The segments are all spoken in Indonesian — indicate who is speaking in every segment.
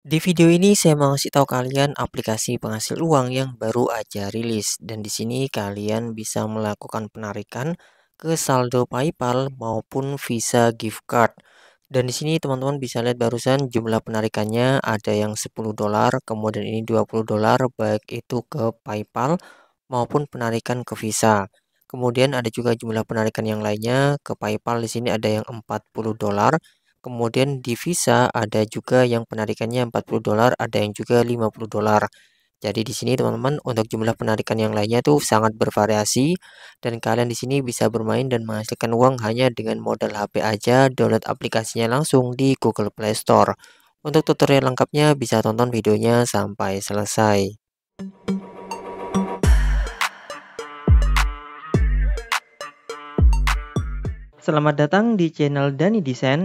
Speaker 1: Di video ini saya mau kasih tahu kalian aplikasi penghasil uang yang baru aja rilis dan di sini kalian bisa melakukan penarikan ke saldo PayPal maupun Visa gift card. Dan di sini teman-teman bisa lihat barusan jumlah penarikannya ada yang 10 dolar, kemudian ini 20 dolar baik itu ke PayPal maupun penarikan ke Visa. Kemudian ada juga jumlah penarikan yang lainnya ke PayPal di sini ada yang 40 dolar Kemudian di Visa ada juga yang penarikannya 40 dolar, ada yang juga 50 dolar. Jadi di sini teman-teman untuk jumlah penarikan yang lainnya tuh sangat bervariasi dan kalian di sini bisa bermain dan menghasilkan uang hanya dengan modal HP aja, download aplikasinya langsung di Google Play Store. Untuk tutorial lengkapnya bisa tonton videonya sampai selesai. Selamat datang di channel Dani Desain.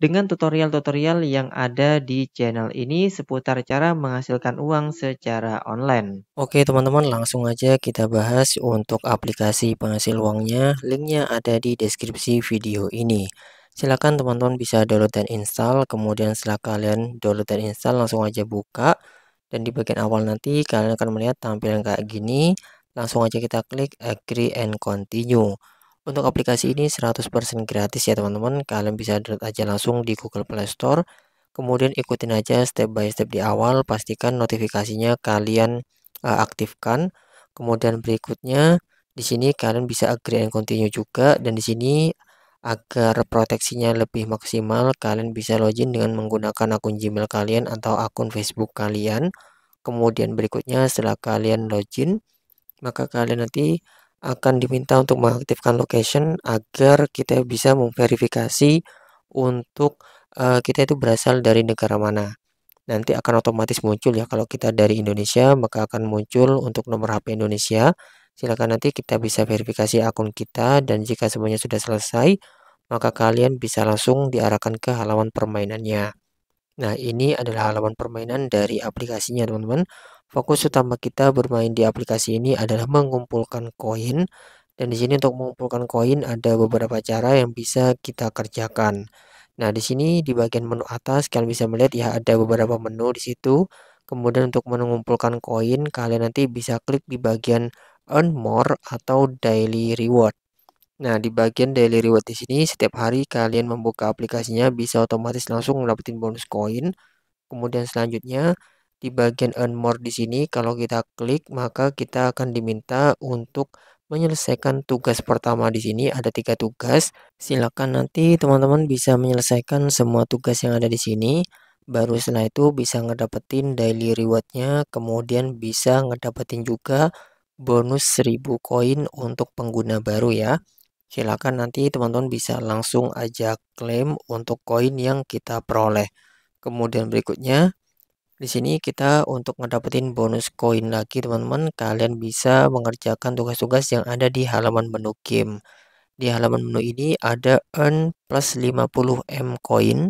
Speaker 1: dengan tutorial-tutorial yang ada di channel ini seputar cara menghasilkan uang secara online. Oke teman-teman langsung aja kita bahas untuk aplikasi penghasil uangnya, linknya ada di deskripsi video ini. Silahkan teman-teman bisa download dan install, kemudian setelah kalian download dan install langsung aja buka. Dan di bagian awal nanti kalian akan melihat tampilan kayak gini, langsung aja kita klik agree and continue. Untuk aplikasi ini 100% gratis ya teman-teman. Kalian bisa download aja langsung di Google Play Store. Kemudian ikutin aja step by step di awal, pastikan notifikasinya kalian uh, aktifkan. Kemudian berikutnya di sini kalian bisa agree and continue juga dan di sini agar proteksinya lebih maksimal, kalian bisa login dengan menggunakan akun Gmail kalian atau akun Facebook kalian. Kemudian berikutnya setelah kalian login, maka kalian nanti akan diminta untuk mengaktifkan location agar kita bisa memverifikasi untuk uh, kita itu berasal dari negara mana. Nanti akan otomatis muncul ya kalau kita dari Indonesia maka akan muncul untuk nomor HP Indonesia. Silakan nanti kita bisa verifikasi akun kita dan jika semuanya sudah selesai maka kalian bisa langsung diarahkan ke halaman permainannya. Nah, ini adalah halaman permainan dari aplikasinya, teman-teman. Fokus utama kita bermain di aplikasi ini adalah mengumpulkan koin dan di sini untuk mengumpulkan koin ada beberapa cara yang bisa kita kerjakan. Nah, di sini di bagian menu atas kalian bisa melihat ya ada beberapa menu di situ. Kemudian untuk mengumpulkan koin kalian nanti bisa klik di bagian earn more atau daily reward. Nah, di bagian daily reward di sini setiap hari kalian membuka aplikasinya bisa otomatis langsung mendapatkan bonus koin. Kemudian selanjutnya di bagian earn more di sini kalau kita klik maka kita akan diminta untuk menyelesaikan tugas pertama di sini ada tiga tugas silakan nanti teman-teman bisa menyelesaikan semua tugas yang ada di sini baru setelah itu bisa ngedapetin daily rewardnya kemudian bisa ngedapetin juga bonus 1000 koin untuk pengguna baru ya silakan nanti teman-teman bisa langsung aja klaim untuk koin yang kita peroleh kemudian berikutnya di sini kita untuk ngedapetin bonus koin lagi teman-teman, kalian bisa mengerjakan tugas-tugas yang ada di halaman menu game. Di halaman menu ini ada earn plus 50m koin.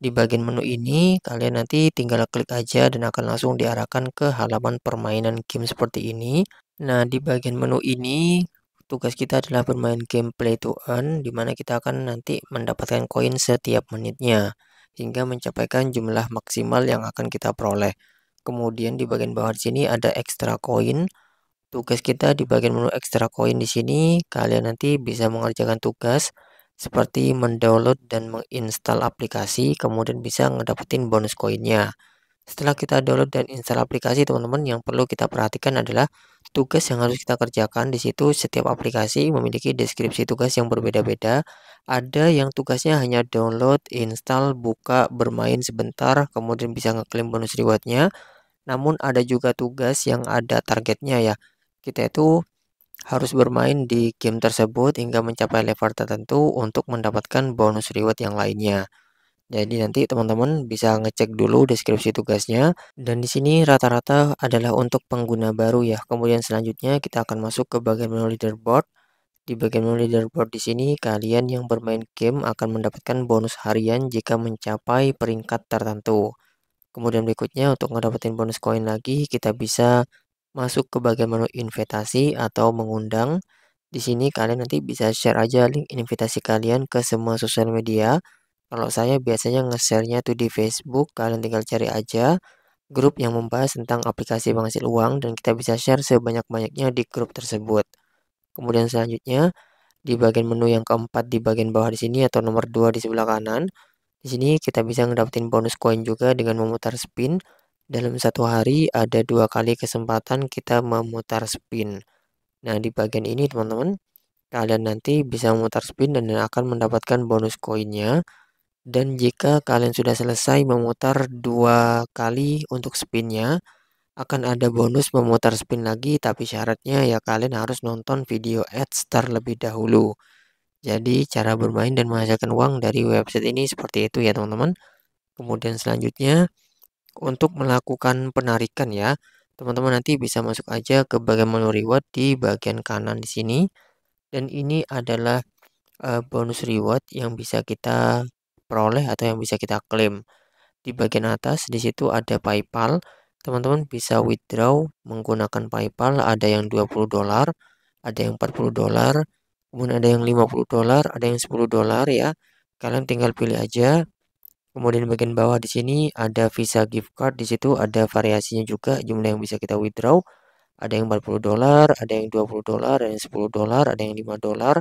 Speaker 1: Di bagian menu ini kalian nanti tinggal klik aja dan akan langsung diarahkan ke halaman permainan game seperti ini. Nah, di bagian menu ini tugas kita adalah bermain game play to earn di kita akan nanti mendapatkan koin setiap menitnya hingga mencapaikan jumlah maksimal yang akan kita peroleh. Kemudian di bagian bawah sini ada extra coin. Tugas kita di bagian menu extra coin di sini, kalian nanti bisa mengerjakan tugas seperti mendownload dan menginstal aplikasi, kemudian bisa ngedapetin bonus koinnya. Setelah kita download dan install aplikasi, teman-teman, yang perlu kita perhatikan adalah tugas yang harus kita kerjakan di situ. Setiap aplikasi memiliki deskripsi tugas yang berbeda-beda, ada yang tugasnya hanya download, install, buka, bermain sebentar, kemudian bisa ngeklaim bonus rewardnya. Namun ada juga tugas yang ada targetnya ya. Kita itu harus bermain di game tersebut hingga mencapai level tertentu untuk mendapatkan bonus reward yang lainnya. Jadi nanti teman-teman bisa ngecek dulu deskripsi tugasnya dan di sini rata-rata adalah untuk pengguna baru ya. Kemudian selanjutnya kita akan masuk ke bagian menu leaderboard. Di bagian leaderboard di sini, kalian yang bermain game akan mendapatkan bonus harian jika mencapai peringkat tertentu. Kemudian berikutnya untuk mendapatkan bonus koin lagi, kita bisa masuk ke bagian menu invitasi atau mengundang. Di sini kalian nanti bisa share aja link invitasi kalian ke semua sosial media. Kalau saya biasanya nge-share-nya tuh di Facebook, kalian tinggal cari aja grup yang membahas tentang aplikasi penghasil uang dan kita bisa share sebanyak-banyaknya di grup tersebut. Kemudian selanjutnya di bagian menu yang keempat di bagian bawah di sini atau nomor 2 di sebelah kanan. Di sini kita bisa ngedapetin bonus koin juga dengan memutar spin. Dalam satu hari ada dua kali kesempatan kita memutar spin. Nah di bagian ini teman-teman kalian nanti bisa memutar spin dan akan mendapatkan bonus koinnya. Dan jika kalian sudah selesai memutar dua kali untuk spinnya, akan ada bonus memutar spin lagi tapi syaratnya ya kalian harus nonton video ads terlebih dahulu jadi cara bermain dan menghasilkan uang dari website ini seperti itu ya teman-teman kemudian selanjutnya untuk melakukan penarikan ya teman-teman nanti bisa masuk aja ke bagian menu reward di bagian kanan di sini dan ini adalah uh, bonus reward yang bisa kita peroleh atau yang bisa kita klaim di bagian atas di situ ada PayPal teman-teman bisa withdraw menggunakan PayPal, ada yang 20 dolar, ada yang 40 dolar, kemudian ada yang 50 dolar, ada yang 10 dolar ya. Kalian tinggal pilih aja. Kemudian bagian bawah di sini ada Visa gift card, di situ ada variasinya juga jumlah yang bisa kita withdraw. Ada yang 40 dolar, ada yang 20 dolar, ada yang 10 dolar, ada yang 5 dolar.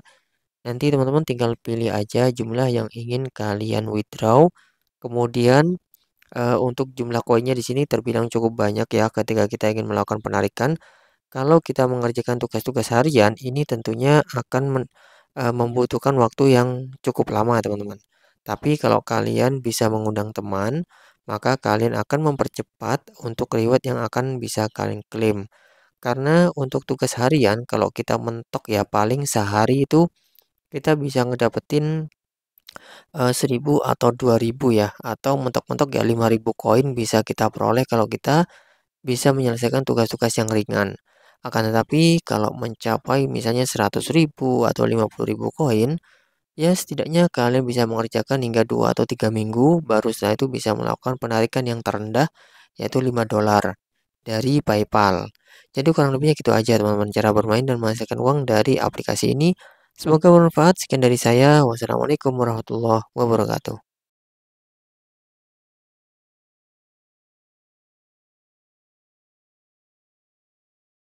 Speaker 1: Nanti teman-teman tinggal pilih aja jumlah yang ingin kalian withdraw. Kemudian Uh, untuk jumlah koinnya di sini terbilang cukup banyak ya ketika kita ingin melakukan penarikan. Kalau kita mengerjakan tugas-tugas harian, ini tentunya akan men, uh, membutuhkan waktu yang cukup lama, teman-teman. Tapi kalau kalian bisa mengundang teman, maka kalian akan mempercepat untuk reward yang akan bisa kalian klaim. Karena untuk tugas harian, kalau kita mentok ya paling sehari itu kita bisa ngedapetin Eh, seribu 1.000 atau 2.000 ya, atau mentok-mentok ya 5.000 koin bisa kita peroleh kalau kita bisa menyelesaikan tugas-tugas yang ringan. Akan tetapi kalau mencapai misalnya 100.000 atau 50.000 koin, ya setidaknya kalian bisa mengerjakan hingga 2 atau 3 minggu, baru setelah itu bisa melakukan penarikan yang terendah yaitu 5 dolar dari PayPal. Jadi kurang lebihnya gitu aja teman-teman cara bermain dan menghasilkan uang dari aplikasi ini. Semoga bermanfaat. Sekian dari saya. Wassalamualaikum warahmatullahi wabarakatuh.